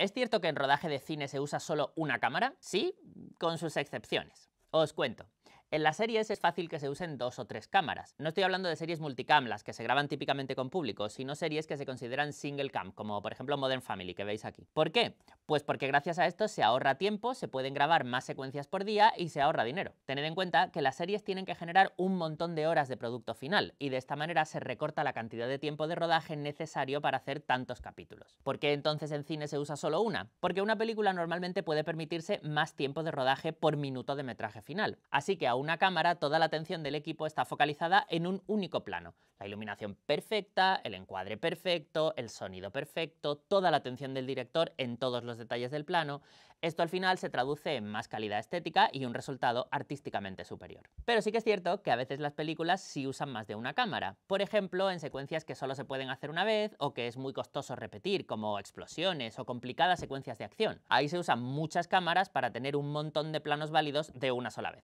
¿Es cierto que en rodaje de cine se usa solo una cámara? Sí, con sus excepciones. Os cuento. En las series es fácil que se usen dos o tres cámaras. No estoy hablando de series multicam, las que se graban típicamente con público, sino series que se consideran single cam, como por ejemplo Modern Family, que veis aquí. ¿Por qué? Pues porque gracias a esto se ahorra tiempo, se pueden grabar más secuencias por día y se ahorra dinero. Tened en cuenta que las series tienen que generar un montón de horas de producto final, y de esta manera se recorta la cantidad de tiempo de rodaje necesario para hacer tantos capítulos. ¿Por qué entonces en cine se usa solo una? Porque una película normalmente puede permitirse más tiempo de rodaje por minuto de metraje final. Así que una cámara, toda la atención del equipo está focalizada en un único plano. La iluminación perfecta, el encuadre perfecto, el sonido perfecto, toda la atención del director en todos los detalles del plano. Esto al final se traduce en más calidad estética y un resultado artísticamente superior. Pero sí que es cierto que a veces las películas sí usan más de una cámara. Por ejemplo, en secuencias que solo se pueden hacer una vez o que es muy costoso repetir, como explosiones o complicadas secuencias de acción. Ahí se usan muchas cámaras para tener un montón de planos válidos de una sola vez.